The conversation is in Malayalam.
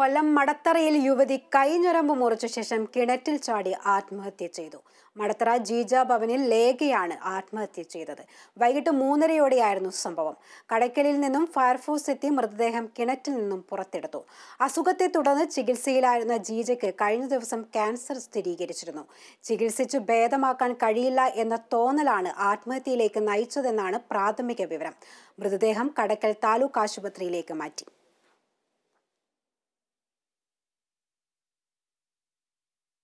കൊല്ലം മടത്തറയിൽ യുവതി കൈഞ്ഞുരമ്പ് മുറിച്ച ശേഷം കിണറ്റിൽ ചാടി ആത്മഹത്യ ചെയ്തു മടത്തറ ജീജ ഭവനിൽ ലേഖയാണ് ആത്മഹത്യ ചെയ്തത് വൈകിട്ട് മൂന്നരയോടെയായിരുന്നു സംഭവം കടയ്ക്കലിൽ നിന്നും ഫയർഫോഴ്സ് എത്തി മൃതദേഹം കിണറ്റിൽ നിന്നും പുറത്തെടുത്തു അസുഖത്തെ തുടർന്ന് ചികിത്സയിലായിരുന്ന ജീജയ്ക്ക് കഴിഞ്ഞ ദിവസം ക്യാൻസർ സ്ഥിരീകരിച്ചിരുന്നു ചികിത്സിച്ചു ഭേദമാക്കാൻ കഴിയില്ല എന്ന തോന്നലാണ് ആത്മഹത്യയിലേക്ക് നയിച്ചതെന്നാണ് പ്രാഥമിക വിവരം മൃതദേഹം കടക്കൽ താലൂക്ക് ആശുപത്രിയിലേക്ക് മാറ്റി